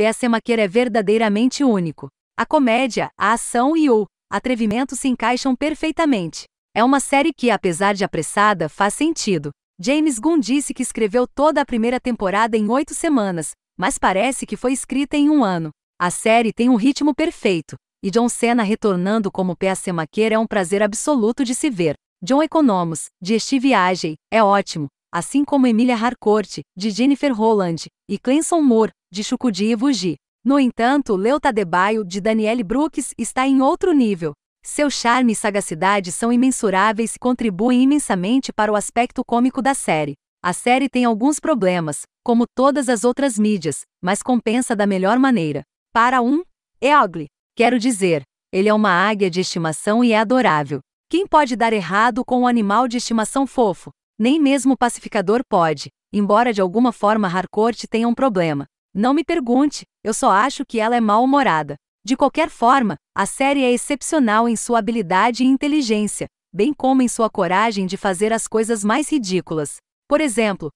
Tessemaker é verdadeiramente único. A comédia, a ação e o atrevimento se encaixam perfeitamente. É uma série que, apesar de apressada, faz sentido. James Gunn disse que escreveu toda a primeira temporada em oito semanas, mas parece que foi escrita em um ano. A série tem um ritmo perfeito, e John Cena retornando como P.A.C. é um prazer absoluto de se ver. John Economos, de Esti viagem, é ótimo, assim como Emília Harcourt, de Jennifer Holland, e Clemson Moore, de Chukudi e No entanto, Leuta Debaio, de Danielle Brooks, está em outro nível. Seu charme e sagacidade são imensuráveis e contribuem imensamente para o aspecto cômico da série. A série tem alguns problemas, como todas as outras mídias, mas compensa da melhor maneira. Para um, é ugly. Quero dizer, ele é uma águia de estimação e é adorável. Quem pode dar errado com um animal de estimação fofo? Nem mesmo o pacificador pode, embora de alguma forma Harcourt tenha um problema. Não me pergunte, eu só acho que ela é mal-humorada. De qualquer forma, a série é excepcional em sua habilidade e inteligência, bem como em sua coragem de fazer as coisas mais ridículas. Por exemplo,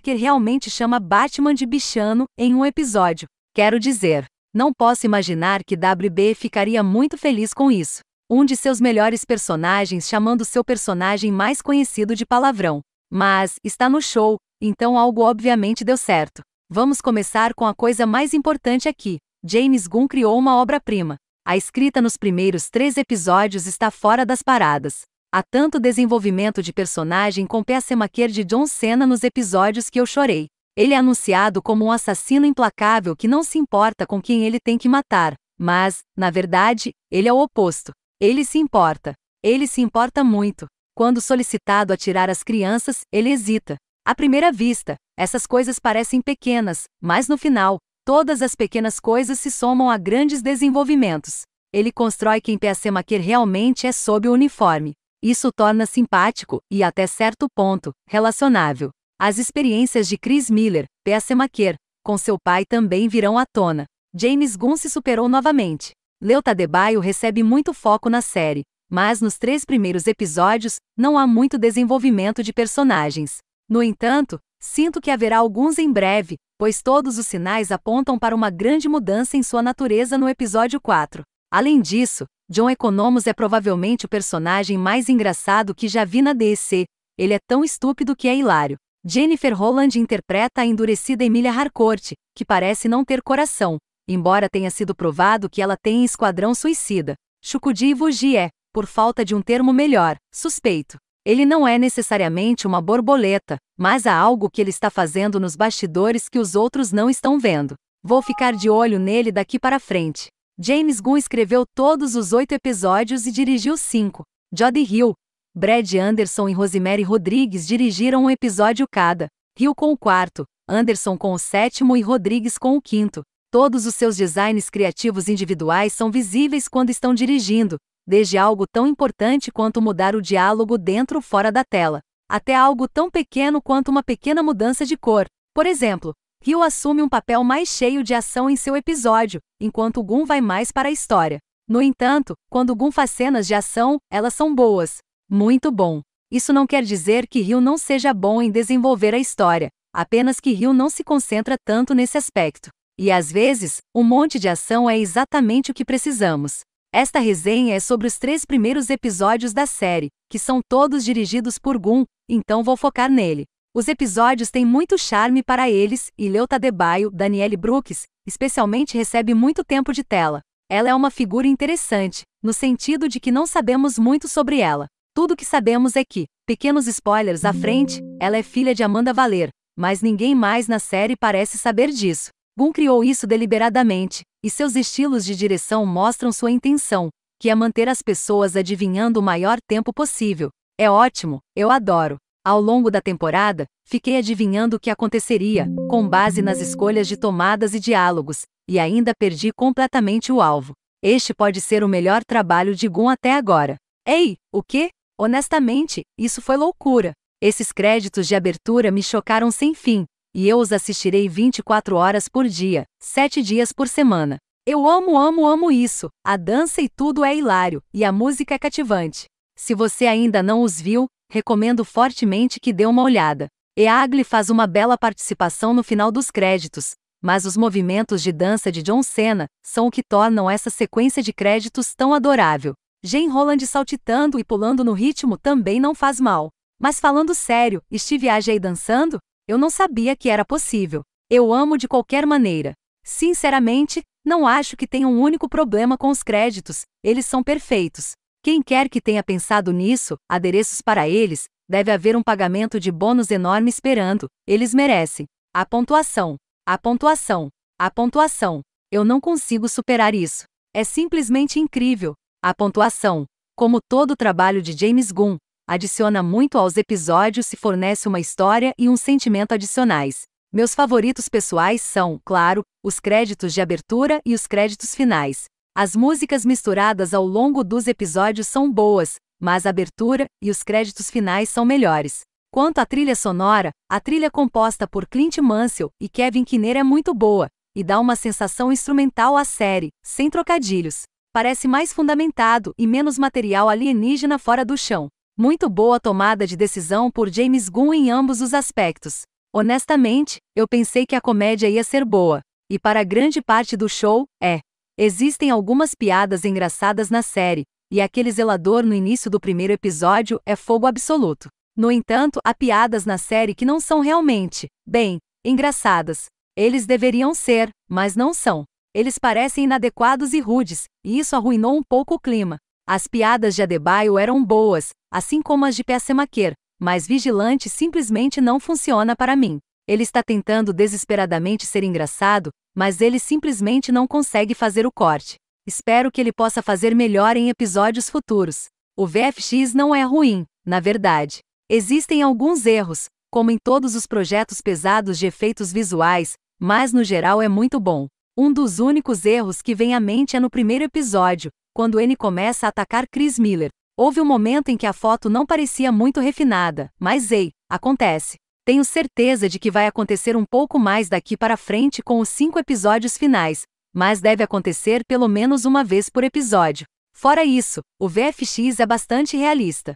que realmente chama Batman de bichano em um episódio. Quero dizer, não posso imaginar que WB ficaria muito feliz com isso. Um de seus melhores personagens chamando seu personagem mais conhecido de palavrão. Mas, está no show, então algo obviamente deu certo. Vamos começar com a coisa mais importante aqui. James Gunn criou uma obra-prima. A escrita nos primeiros três episódios está fora das paradas. Há tanto desenvolvimento de personagem com Peacemaker de John Cena nos episódios que eu chorei. Ele é anunciado como um assassino implacável que não se importa com quem ele tem que matar, mas, na verdade, ele é o oposto. Ele se importa. Ele se importa muito. Quando solicitado a tirar as crianças, ele hesita. À primeira vista, essas coisas parecem pequenas, mas no final, todas as pequenas coisas se somam a grandes desenvolvimentos. Ele constrói quem Peacemaker realmente é sob o uniforme. Isso torna simpático e, até certo ponto, relacionável. As experiências de Chris Miller, Peacemaker, com seu pai também virão à tona. James Gunn se superou novamente. Leotadebaio recebe muito foco na série, mas nos três primeiros episódios não há muito desenvolvimento de personagens. No entanto, sinto que haverá alguns em breve, pois todos os sinais apontam para uma grande mudança em sua natureza no episódio 4. Além disso, John Economos é provavelmente o personagem mais engraçado que já vi na DC. Ele é tão estúpido que é hilário. Jennifer Holland interpreta a endurecida Emília Harcourt, que parece não ter coração, embora tenha sido provado que ela tem esquadrão suicida. Chucudi Ivuji é, por falta de um termo melhor, suspeito. Ele não é necessariamente uma borboleta, mas há algo que ele está fazendo nos bastidores que os outros não estão vendo. Vou ficar de olho nele daqui para frente. James Gunn escreveu todos os oito episódios e dirigiu cinco. Jody Hill, Brad Anderson e Rosemary Rodrigues dirigiram um episódio cada. Hill com o quarto, Anderson com o sétimo e Rodrigues com o quinto. Todos os seus designs criativos individuais são visíveis quando estão dirigindo, desde algo tão importante quanto mudar o diálogo dentro ou fora da tela, até algo tão pequeno quanto uma pequena mudança de cor. Por exemplo, Ryu assume um papel mais cheio de ação em seu episódio, enquanto Gun vai mais para a história. No entanto, quando Gun faz cenas de ação, elas são boas. Muito bom. Isso não quer dizer que Ryu não seja bom em desenvolver a história, apenas que Ryu não se concentra tanto nesse aspecto. E às vezes, um monte de ação é exatamente o que precisamos. Esta resenha é sobre os três primeiros episódios da série, que são todos dirigidos por Gun, então vou focar nele. Os episódios têm muito charme para eles e Leuta Debaio, Danielle Brooks, especialmente recebe muito tempo de tela. Ela é uma figura interessante, no sentido de que não sabemos muito sobre ela. Tudo que sabemos é que, pequenos spoilers à frente, ela é filha de Amanda Valer, mas ninguém mais na série parece saber disso. Gun criou isso deliberadamente, e seus estilos de direção mostram sua intenção, que é manter as pessoas adivinhando o maior tempo possível. É ótimo, eu adoro. Ao longo da temporada, fiquei adivinhando o que aconteceria, com base nas escolhas de tomadas e diálogos, e ainda perdi completamente o alvo. Este pode ser o melhor trabalho de Gun até agora. Ei, o quê? Honestamente, isso foi loucura. Esses créditos de abertura me chocaram sem fim, e eu os assistirei 24 horas por dia, 7 dias por semana. Eu amo, amo, amo isso. A dança e tudo é hilário, e a música é cativante. Se você ainda não os viu, recomendo fortemente que dê uma olhada. Eagli faz uma bela participação no final dos créditos, mas os movimentos de dança de John Cena são o que tornam essa sequência de créditos tão adorável. Jane Holland saltitando e pulando no ritmo também não faz mal. Mas falando sério, estive Ajay dançando? Eu não sabia que era possível. Eu amo de qualquer maneira. Sinceramente, não acho que tenha um único problema com os créditos, eles são perfeitos. Quem quer que tenha pensado nisso, adereços para eles, deve haver um pagamento de bônus enorme esperando, eles merecem. A pontuação, a pontuação, a pontuação. Eu não consigo superar isso. É simplesmente incrível. A pontuação. Como todo o trabalho de James Gunn, adiciona muito aos episódios e fornece uma história e um sentimento adicionais. Meus favoritos pessoais são, claro, os créditos de abertura e os créditos finais. As músicas misturadas ao longo dos episódios são boas, mas a abertura e os créditos finais são melhores. Quanto à trilha sonora, a trilha é composta por Clint Mansell e Kevin Kinner é muito boa e dá uma sensação instrumental à série, sem trocadilhos. Parece mais fundamentado e menos material alienígena fora do chão. Muito boa tomada de decisão por James Gunn em ambos os aspectos. Honestamente, eu pensei que a comédia ia ser boa. E para grande parte do show, é. Existem algumas piadas engraçadas na série, e aquele zelador no início do primeiro episódio é fogo absoluto. No entanto, há piadas na série que não são realmente, bem, engraçadas. Eles deveriam ser, mas não são. Eles parecem inadequados e rudes, e isso arruinou um pouco o clima. As piadas de Adebayo eram boas, assim como as de Pacemaker, mas Vigilante simplesmente não funciona para mim. Ele está tentando desesperadamente ser engraçado, mas ele simplesmente não consegue fazer o corte. Espero que ele possa fazer melhor em episódios futuros. O VFX não é ruim, na verdade. Existem alguns erros, como em todos os projetos pesados de efeitos visuais, mas no geral é muito bom. Um dos únicos erros que vem à mente é no primeiro episódio, quando ele começa a atacar Chris Miller. Houve um momento em que a foto não parecia muito refinada, mas ei, acontece. Tenho certeza de que vai acontecer um pouco mais daqui para frente com os cinco episódios finais, mas deve acontecer pelo menos uma vez por episódio. Fora isso, o VFX é bastante realista.